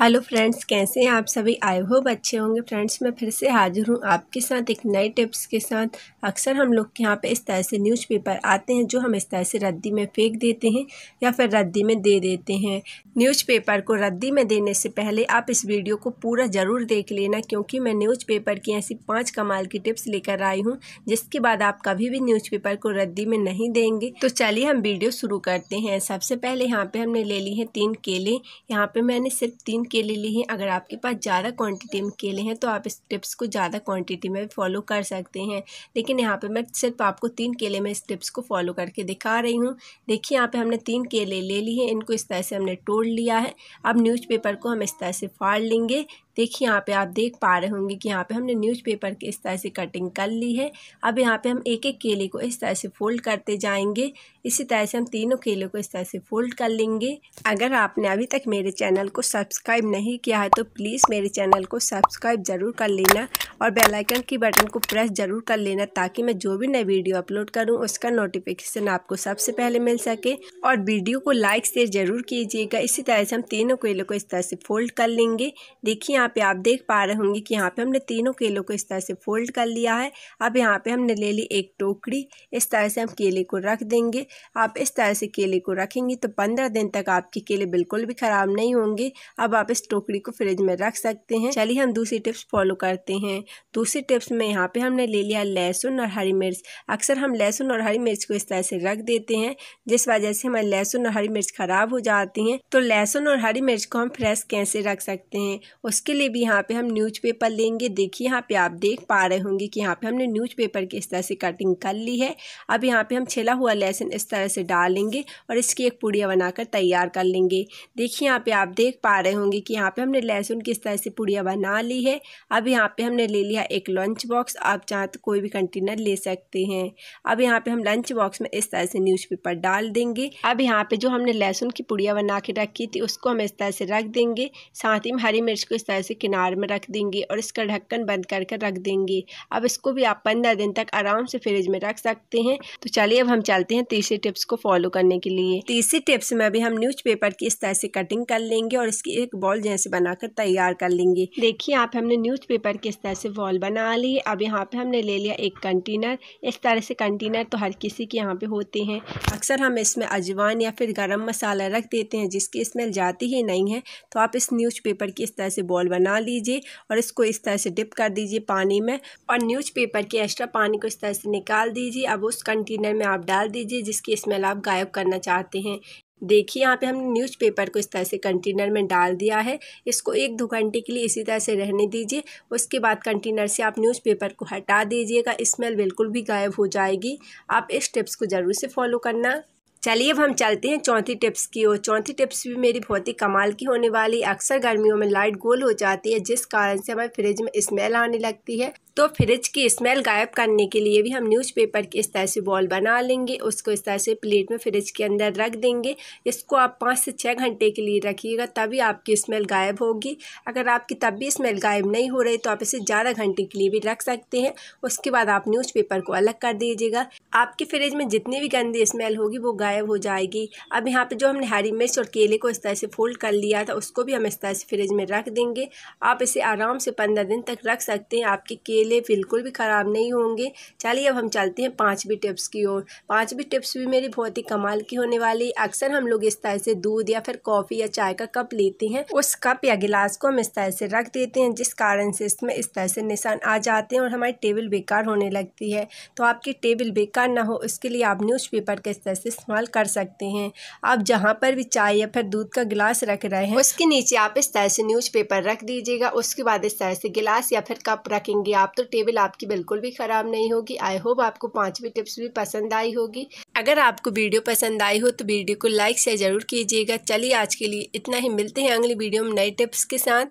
hello friends कैसे हैं आप सभी आई होप अच्छे होंगे फ्रेंड्स मैं फिर से हाजिर हूँ आपके साथ एक नए टिप्स के साथ अक्सर हम लोग के यहाँ पे इस तरह से न्यूज़पेपर आते हैं जो हम इस तरह से रद्दी में फेंक देते हैं या फिर रद्दी में दे देते हैं न्यूज़पेपर को रद्दी में देने से पहले आप इस वीडियो को पूरा ज़रूर देख लेना क्योंकि मैं न्यूज़ की ऐसी पाँच कमाल की टिप्स लेकर आई हूँ जिसके बाद आप कभी भी न्यूज़ को रद्दी में नहीं देंगे तो चलिए हम वीडियो शुरू करते हैं सबसे पहले यहाँ पर हमने ले ली है तीन केले यहाँ पर मैंने सिर्फ तीन तीन केले लिए हैं अगर आपके पास ज़्यादा क्वांटिटी में केले हैं तो आप इस टिप्स को ज़्यादा क्वांटिटी में फॉलो कर सकते हैं लेकिन यहाँ पे मैं सिर्फ आपको तीन केले में इस टिप्स को फॉलो करके दिखा रही हूँ देखिए यहाँ पे हमने तीन केले ले लिए हैं इनको इस तरह से हमने तोड़ लिया है अब न्यूज़ को हम इस तरह से फाड़ लेंगे देखिए यहाँ पे आप देख पा रहे होंगे कि यहाँ पे हमने न्यूज़पेपर की इस तरह से कटिंग कर ली है अब यहाँ पे हम एक एक केले को इस तरह से फोल्ड करते जाएंगे इसी तरह से हम तीनों केले को इस तरह से फोल्ड कर लेंगे अगर आपने अभी तक मेरे चैनल को सब्सक्राइब नहीं किया है तो प्लीज़ मेरे चैनल को सब्सक्राइब ज़रूर कर लेना और बेल आइकन की बटन को प्रेस जरूर कर लेना ताकि मैं जो भी नई वीडियो अपलोड करूँ उसका नोटिफिकेशन आपको सबसे पहले मिल सके और वीडियो को लाइक शेयर जरूर कीजिएगा इसी तरह से हम तीनों केलों को इस तरह से फोल्ड कर लेंगे देखिए यहाँ पे आप देख पा रहे होंगे कि यहाँ पे हमने तीनों केलों को इस तरह से फोल्ड कर लिया है अब यहाँ पे हमने ले ली एक टोकरी इस तरह से हम केले को रख देंगे आप इस तरह से केले को रखेंगे तो पंद्रह दिन तक आपके केले बिल्कुल भी ख़राब नहीं होंगे अब आप इस टोकरी को फ्रिज में रख सकते हैं चलिए हम दूसरी टिप्स फॉलो करते हैं दूसरी टिप्स में यहाँ पे हमने ले लिया लहसुन और हरी मिर्च अक्सर हम लहसुन और हरी मिर्च को इस तरह से रख देते हैं जिस वजह से हमारी लहसुन और हरी मिर्च ख़राब हो जाती हैं तो लहसुन और हरी मिर्च को हम फ्रेश कैसे रख सकते हैं उसके लिए भी यहाँ पे हम न्यूज़पेपर लेंगे देखिए यहाँ पे आप देख पा रहे होंगे कि यहाँ पे हमने न्यूज़पेपर की इस तरह से कटिंग कर ली है अब यहाँ पे हम छिला हुआ लहसुन इस तरह से डालेंगे और इसकी एक पुड़िया बनाकर तैयार कर लेंगे देखिए यहाँ पे आप देख पा रहे होंगे कि यहाँ पे हमने लहसुन की इस तरह से पुड़िया बना ली है अब यहाँ पे हमने ले लिया एक लंच बॉक्स आप चाहें तो कोई भी कंटेनर ले सकते हैं अब यहाँ पे हम लंच बॉक्स में इस तरह से न्यूज़पेपर डाल देंगे अब यहाँ पे जो हमने लहसुन की पुड़िया बना के रखी थी उसको हम इस तरह से रख देंगे साथ ही हम हरी मिर्च को इस तरह से किनार में रख देंगे और इसका ढक्कन बंद कर कर रख देंगे अब इसको भी आप पंद्रह दिन तक आराम से फ्रिज में रख सकते हैं तो चलिए अब हम चलते हैं तीसरे टिप्स को फॉलो करने के लिए तीसरे टिप्स में अभी हम पेपर की इस तरह से कटिंग कर लेंगे और इसकी एक बॉल जैसे बनाकर तैयार कर लेंगे देखिए आप हमने न्यूज पेपर की इस तरह से वॉल बना ली अब यहाँ पे हमने ले लिया एक कंटेनर इस तरह से कंटेनर तो हर किसी के यहाँ पे होते हैं अक्सर हम इसमें अजवान या फिर गरम मसाला रख देते हैं जिसकी स्मेल जाती ही नहीं है तो आप इस न्यूज़ पेपर की इस तरह से बॉल बना लीजिए और इसको इस तरह से डिप कर दीजिए पानी में और न्यूज पेपर के एक्स्ट्रा पानी को इस तरह से निकाल दीजिए अब उस कंटेनर में आप डाल दीजिए जिसकी स्मेल आप गायब करना चाहते हैं देखिए यहाँ पे हमने न्यूज़पेपर को इस तरह से कंटेनर में डाल दिया है इसको एक दो घंटे के लिए इसी तरह से रहने दीजिए उसके बाद कंटेनर से आप न्यूज़पेपर को हटा दीजिएगा स्मेल बिल्कुल भी गायब हो जाएगी आप इस टिप्स को ज़रूर से फॉलो करना चलिए अब हम चलते हैं चौथी टिप्स की ओर चौथी टिप्स भी मेरी बहुत ही कमाल की होने वाली अक्सर गर्मियों में लाइट गोल हो जाती है जिस कारण से हमारे फ्रिज में स्मेल आने लगती है तो फ्रिज की स्मेल गायब करने के लिए भी हम न्यूज़पेपर की इस तरह से बॉल बना लेंगे उसको इस तरह से प्लेट में फ्रिज के अंदर रख देंगे इसको आप पाँच से छः घंटे के लिए रखिएगा तभी आपकी स्मेल गायब होगी अगर आपकी तब भी स्मेल गायब नहीं हो रही तो आप इसे ज़्यादा घंटे के लिए भी रख सकते हैं उसके बाद आप न्यूज़पेपर को अलग कर दीजिएगा आपके फ्रिज में जितनी भी गंदी स्मेल होगी वो गायब हो जाएगी अब यहाँ पर जो हमने हरी मिर्च और केले को इस तरह से फोल्ड कर लिया था उसको भी हम इस तरह से फ्रिज में रख देंगे आप इसे आराम से पंद्रह दिन तक रख सकते हैं आपके केले केले बिल्कुल भी ख़राब नहीं होंगे चलिए अब हम चलते हैं पाँचवीं टिप्स की ओर पाँचवीं टिप्स भी मेरी बहुत ही कमाल की होने वाली अक्सर हम लोग इस तरह से दूध या फिर कॉफ़ी या चाय का कप लेते हैं उस कप या गिलास को हम इस तरह से रख देते हैं जिस कारण से इसमें इस तरह से निशान आ जाते हैं और हमारी टेबल बेकार होने लगती है तो आपकी टेबल बेकार ना हो उसके लिए आप न्यूज़पेपर का इस तरह से इस्तेमाल कर सकते हैं आप जहाँ पर भी चाय या फिर दूध का गिलास रख रहे हैं उसके नीचे आप इस तरह से न्यूज़पेपर रख दीजिएगा उसके बाद इस तरह से गिलास या फिर कप रखेंगे आप तो टेबल आपकी बिल्कुल भी ख़राब नहीं होगी आई होप आपको पाँचवीं टिप्स भी पसंद आई होगी अगर आपको वीडियो पसंद आई हो तो वीडियो को लाइक शेयर ज़रूर कीजिएगा चलिए आज के लिए इतना ही मिलते हैं अगली वीडियो में नए टिप्स के साथ